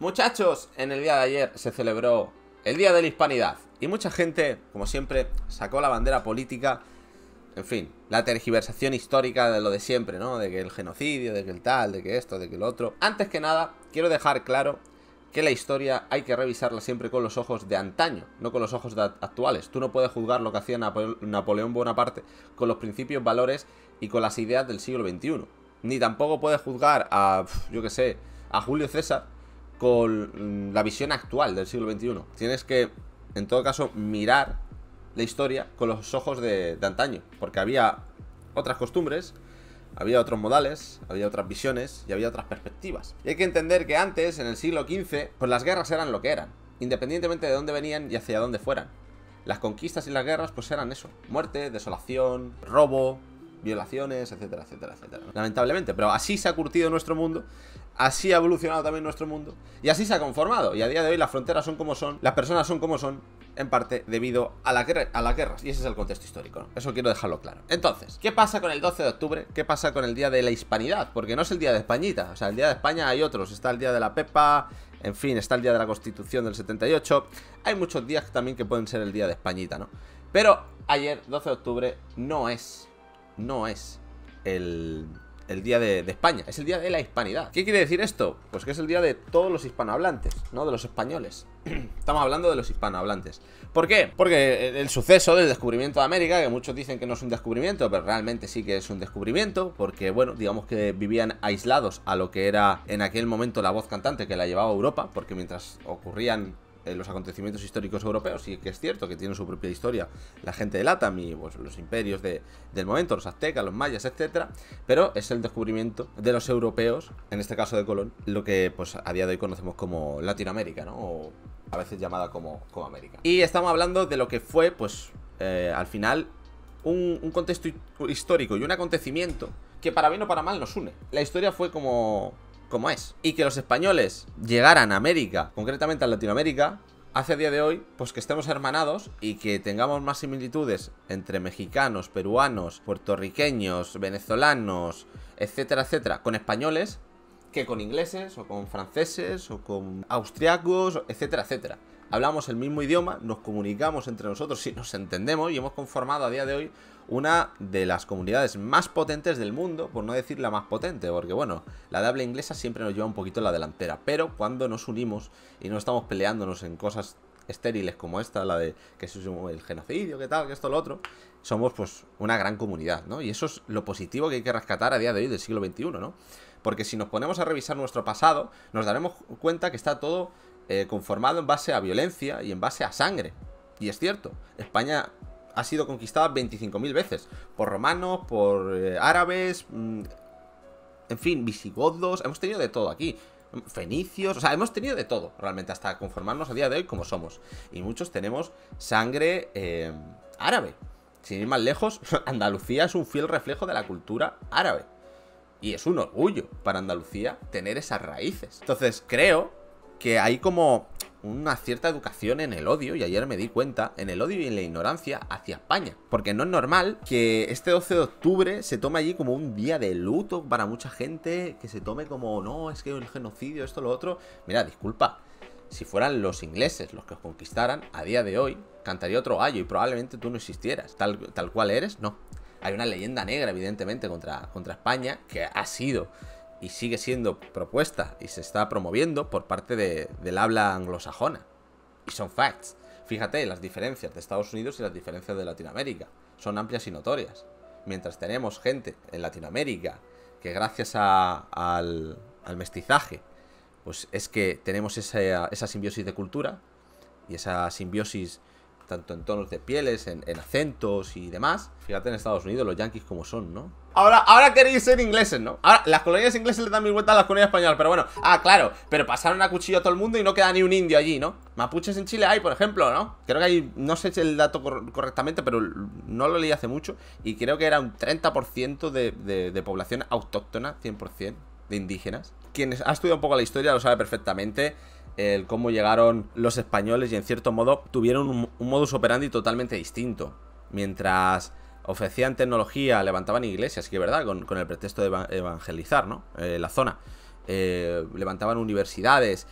Muchachos, en el día de ayer se celebró el Día de la Hispanidad y mucha gente, como siempre, sacó la bandera política, en fin, la tergiversación histórica de lo de siempre, ¿no? De que el genocidio, de que el tal, de que esto, de que lo otro. Antes que nada, quiero dejar claro que la historia hay que revisarla siempre con los ojos de antaño, no con los ojos actuales. Tú no puedes juzgar lo que hacía Napoleón Bonaparte con los principios, valores y con las ideas del siglo XXI. Ni tampoco puedes juzgar a, yo qué sé, a Julio César con la visión actual del siglo XXI. Tienes que, en todo caso, mirar la historia con los ojos de, antaño, porque había otras costumbres, había otros modales, había otras visiones y había otras perspectivas. Y hay que entender que antes, en el siglo XV, pues las guerras eran lo que eran, independientemente de dónde venían y hacia dónde fueran. Las conquistas y las guerras pues eran eso, muerte, desolación, robo, violaciones, etcétera, etcétera, etcétera. Lamentablemente, pero así se ha curtido nuestro mundo, así ha evolucionado también nuestro mundo y así se ha conformado. Y a día de hoy las fronteras son como son, las personas son como son, en parte debido a, la guerra, a las guerras. Y ese es el contexto histórico, ¿no? Eso quiero dejarlo claro. Entonces, ¿qué pasa con el 12 de octubre? ¿Qué pasa con el Día de la Hispanidad? Porque no es el Día de Españita, o sea, el Día de España hay otros. Está el Día de la Pepa, en fin, está el Día de la Constitución del 78. Hay muchos días también que pueden ser el Día de Españita, ¿no? Pero ayer, 12 de octubre, no es no es el, el día de, España, es el día de la hispanidad. ¿Qué quiere decir esto? Pues que es el día de todos los hispanohablantes, ¿no? De los españoles. Estamos hablando de los hispanohablantes. ¿Por qué? Porque el, el, suceso del descubrimiento de América, que muchos dicen que no es un descubrimiento, pero realmente sí que es un descubrimiento, porque, bueno, digamos que vivían aislados a lo que era en aquel momento la voz cantante que la llevaba a Europa, porque mientras ocurrían eh, los acontecimientos históricos europeos, y que es cierto que tienen su propia historia la gente de Latam y pues, los imperios del momento, los aztecas, los mayas, etcétera, pero es el descubrimiento de los europeos, en este caso de Colón, lo que pues a día de hoy conocemos como Latinoamérica, ¿no? O a veces llamada como, como América. Y estamos hablando de lo que fue, pues, eh, al final, un contexto histórico y un acontecimiento que para bien o para mal nos une. La historia fue como como es. Y que los españoles llegaran a América, concretamente a Latinoamérica, hace día de hoy, pues que estemos hermanados y que tengamos más similitudes entre mexicanos, peruanos, puertorriqueños, venezolanos, etcétera, etcétera, con españoles que con ingleses o con franceses o con austriacos, etcétera, etcétera hablamos el mismo idioma, nos comunicamos entre nosotros y nos entendemos y hemos conformado a día de hoy una de las comunidades más potentes del mundo, por no decir la más potente, porque bueno, la de habla inglesa siempre nos lleva un poquito a la delantera, pero cuando nos unimos y no estamos peleándonos en cosas estériles como esta, la de que es el genocidio, que tal, que esto, lo otro, somos pues una gran comunidad, ¿no? Y eso es lo positivo que hay que rescatar a día de hoy del siglo XXI, ¿no? Porque si nos ponemos a revisar nuestro pasado, nos daremos cuenta que está todo eh, conformado en base a violencia y en base a sangre. Y es cierto, España ha sido conquistada 25.000 veces por romanos, por eh, árabes, mm, en fin, visigodos, hemos tenido de todo aquí. Fenicios, o sea, hemos tenido de todo realmente hasta conformarnos a día de hoy como somos. Y muchos tenemos sangre eh, árabe. Sin ir más lejos, Andalucía es un fiel reflejo de la cultura árabe. Y es un orgullo para Andalucía tener esas raíces. Entonces creo que hay como una cierta educación en el odio, y ayer me di cuenta, en el odio y en la ignorancia hacia España. Porque no es normal que este 12 de octubre se tome allí como un día de luto para mucha gente, que se tome como, no, es que el genocidio, esto, lo otro. Mira, disculpa, si fueran los ingleses los que os conquistaran, a día de hoy cantaría otro gallo y probablemente tú no existieras. Tal, tal cual eres, no. Hay una leyenda negra, evidentemente, contra, contra España, que ha sido y sigue siendo propuesta y se está promoviendo por parte del habla anglosajona. Y son facts. Fíjate las diferencias de Estados Unidos y las diferencias de Latinoamérica. Son amplias y notorias. Mientras tenemos gente en Latinoamérica que gracias al, al, mestizaje, pues es que tenemos esa, esa, simbiosis de cultura y esa simbiosis tanto en tonos de pieles, en, acentos y demás. Fíjate en Estados Unidos, los yankees como son, ¿no? Ahora, ahora queréis ser ingleses, ¿no? Ahora, las colonias inglesas le dan mil vueltas a las colonias españolas, pero bueno. Ah, claro, pero pasaron a cuchillo a todo el mundo y no queda ni un indio allí, ¿no? Mapuches en Chile hay, por ejemplo, ¿no? Creo que hay, no sé el dato correctamente, pero no lo leí hace mucho. Y creo que era un 30% de, de población autóctona, 100% de indígenas. Quien ha estudiado un poco la historia lo sabe perfectamente el cómo llegaron los españoles y en cierto modo tuvieron un, modus operandi totalmente distinto. Mientras ofrecían tecnología, levantaban iglesias, que es verdad, con, el pretexto de evangelizar, eh, la zona. Eh, levantaban universidades,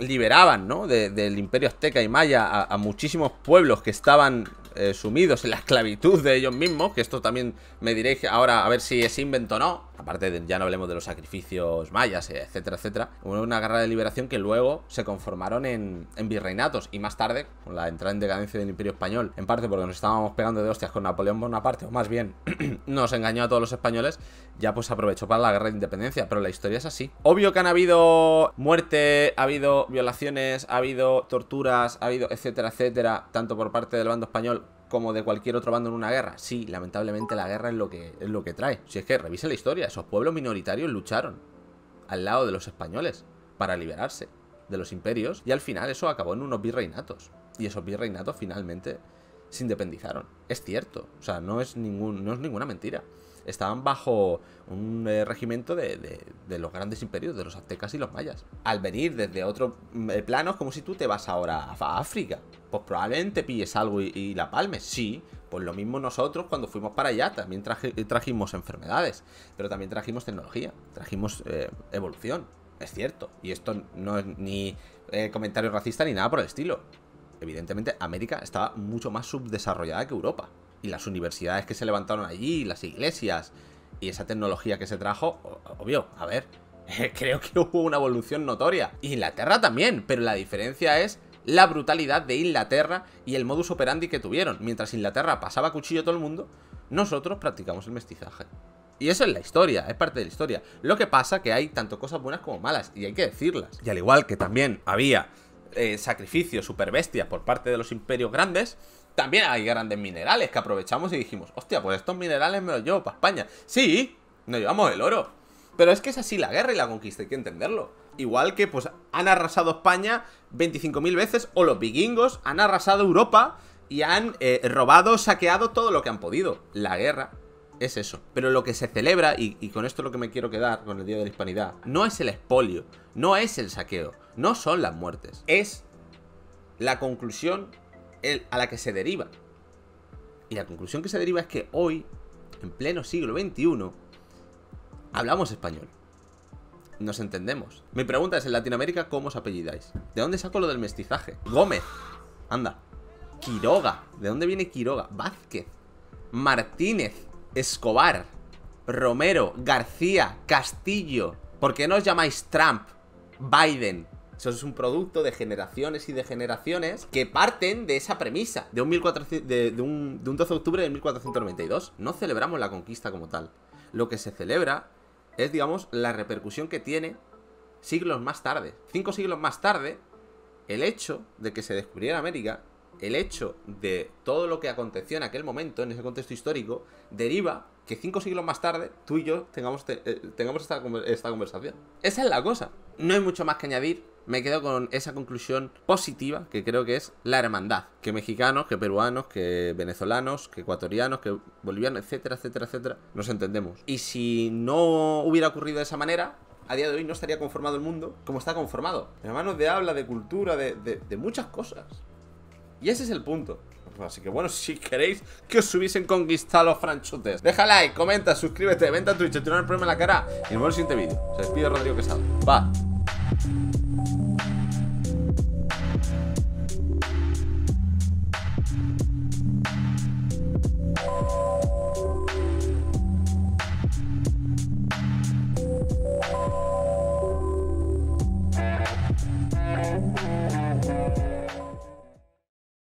liberaban, ¿no? del imperio azteca y maya a, muchísimos pueblos que estaban eh, sumidos en la esclavitud de ellos mismos, que esto también me dirige. ahora a ver si es invento o no, aparte de, ya no hablemos de los sacrificios mayas, eh, etcétera, etcétera, hubo una guerra de liberación que luego se conformaron en, virreinatos y más tarde, con la entrada en decadencia del Imperio Español, en parte porque nos estábamos pegando de hostias con Napoleón Bonaparte, o más bien nos engañó a todos los españoles, ya pues aprovechó para la guerra de independencia, pero la historia es así. Obvio que han habido muerte, ha habido violaciones, ha habido torturas, ha habido etcétera, etcétera, tanto por parte del bando español como de cualquier otro bando en una guerra. Sí, lamentablemente la guerra es lo que, es lo que trae. Si es que revisa la historia, esos pueblos minoritarios lucharon al lado de los españoles para liberarse de los imperios y al final eso acabó en unos virreinatos. Y esos virreinatos finalmente se independizaron. Es cierto, o sea, no es, ningún, no es ninguna mentira. Estaban bajo un eh, regimiento de, de, los grandes imperios, de los aztecas y los mayas. Al venir desde otro mm, eh, plano, como si tú te vas ahora a África pues probablemente pilles algo y, la palmes. Sí, pues lo mismo nosotros cuando fuimos para allá, también eh, trajimos enfermedades, pero también trajimos tecnología, trajimos eh, evolución, es cierto. Y esto no es ni eh, comentario racista ni nada por el estilo. Evidentemente, América estaba mucho más subdesarrollada que Europa. Y las universidades que se levantaron allí, las iglesias y esa tecnología que se trajo, obvio, a ver, creo que hubo una evolución notoria. Inglaterra también, pero la diferencia es la brutalidad de Inglaterra y el modus operandi que tuvieron. Mientras Inglaterra pasaba cuchillo a todo el mundo, nosotros practicamos el mestizaje. Y eso es la historia, es parte de la historia. Lo que pasa es que hay tanto cosas buenas como malas, y hay que decirlas. Y al igual que también había eh, sacrificios super por parte de los imperios grandes, también hay grandes minerales que aprovechamos y dijimos, hostia, pues estos minerales me los llevo para España. Sí, nos llevamos el oro. Pero es que es así la guerra y la conquista, hay que entenderlo igual que pues han arrasado España 25.000 veces o los vikingos han arrasado Europa y han eh, robado, saqueado todo lo que han podido. La guerra es eso. Pero lo que se celebra, y, con esto lo que me quiero quedar con el Día de la Hispanidad, no es el espolio, no es el saqueo, no son las muertes, es la conclusión a la que se deriva. Y la conclusión que se deriva es que hoy, en pleno siglo XXI, hablamos español nos entendemos. Mi pregunta es, en Latinoamérica, ¿cómo os apellidáis? ¿De dónde saco lo del mestizaje? Gómez. Anda. Quiroga. ¿De dónde viene Quiroga? Vázquez. Martínez. Escobar. Romero. García. Castillo. ¿Por qué no os llamáis Trump? Biden. Eso es un producto de generaciones y de generaciones que parten de esa premisa, de un, de, de un 12 de octubre de 1492. No celebramos la conquista como tal. Lo que se celebra es, digamos, la repercusión que tiene siglos más tarde. Cinco siglos más tarde, el hecho de que se descubriera América, el hecho de todo lo que aconteció en aquel momento, en ese contexto histórico, deriva que cinco siglos más tarde tú y yo tengamos, eh, tengamos esta, esta conversación. Esa es la cosa. No hay mucho más que añadir. Me quedo con esa conclusión positiva que creo que es la hermandad. Que mexicanos, que peruanos, que venezolanos, que ecuatorianos, que bolivianos, etcétera, etcétera, etcétera, nos entendemos. Y si no hubiera ocurrido de esa manera, a día de hoy no estaría conformado el mundo como está conformado. hermanos manos de habla, de cultura, de, de muchas cosas. Y ese es el punto. Así que bueno, si queréis que os hubiesen conquistado los franchutes Deja like, comenta, suscríbete, venta a Twitch, te el problema en la cara Y nos vemos en el siguiente vídeo Se despide Rodrigo Quesado va